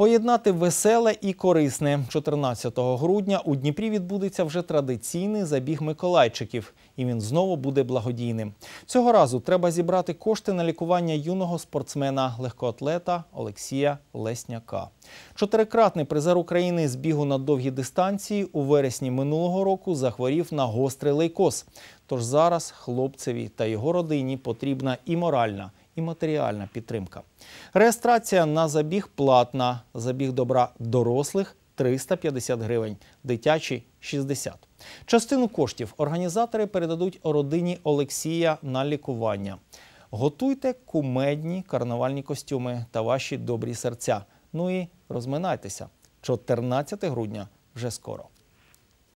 Поєднати веселе і корисне 14 грудня у Дніпрі відбудеться вже традиційний забіг миколайчиків, і він знову буде благодійним. Цього разу треба зібрати кошти на лікування юного спортсмена легкоатлета Олексія Лесняка. Чотирикратний призер України з бігу на довгі дистанції у вересні минулого року захворів на гострий лейкоз. Тож зараз хлопцеві та його родині потрібна і моральна, і матеріальна підтримка. Реєстрація на забіг платна. Забіг добра дорослих 350 гривень, дитячий 60. Частину коштів організатори передадуть родині Олексія на лікування. Готуйте кумедні карнавальні костюми та ваші добрі серця. Ну і розминайтеся. 14 грудня вже скоро.